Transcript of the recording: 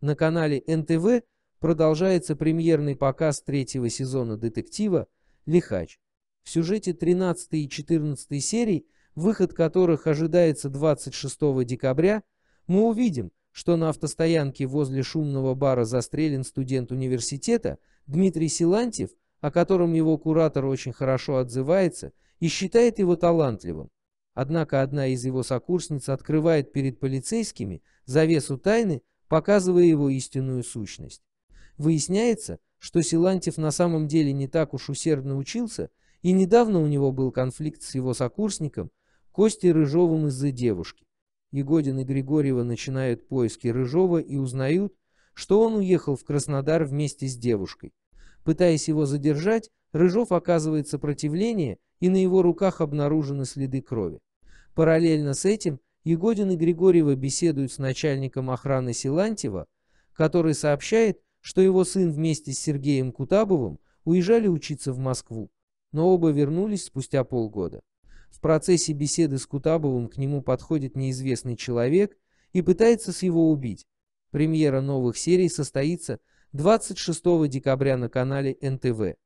На канале НТВ продолжается премьерный показ третьего сезона детектива «Лихач». В сюжете 13 и 14 серий, выход которых ожидается 26 декабря, мы увидим, что на автостоянке возле шумного бара застрелен студент университета Дмитрий Силантьев, о котором его куратор очень хорошо отзывается и считает его талантливым. Однако одна из его сокурсниц открывает перед полицейскими завесу тайны показывая его истинную сущность. Выясняется, что Силантьев на самом деле не так уж усердно учился, и недавно у него был конфликт с его сокурсником Костей Рыжовым из-за девушки. Егодин и Григорьева начинают поиски Рыжова и узнают, что он уехал в Краснодар вместе с девушкой. Пытаясь его задержать, Рыжов оказывает сопротивление, и на его руках обнаружены следы крови. Параллельно с этим Егодин и Григорьева беседуют с начальником охраны Силантьева, который сообщает, что его сын вместе с Сергеем Кутабовым уезжали учиться в Москву, но оба вернулись спустя полгода. В процессе беседы с Кутабовым к нему подходит неизвестный человек и пытается с его убить. Премьера новых серий состоится 26 декабря на канале НТВ.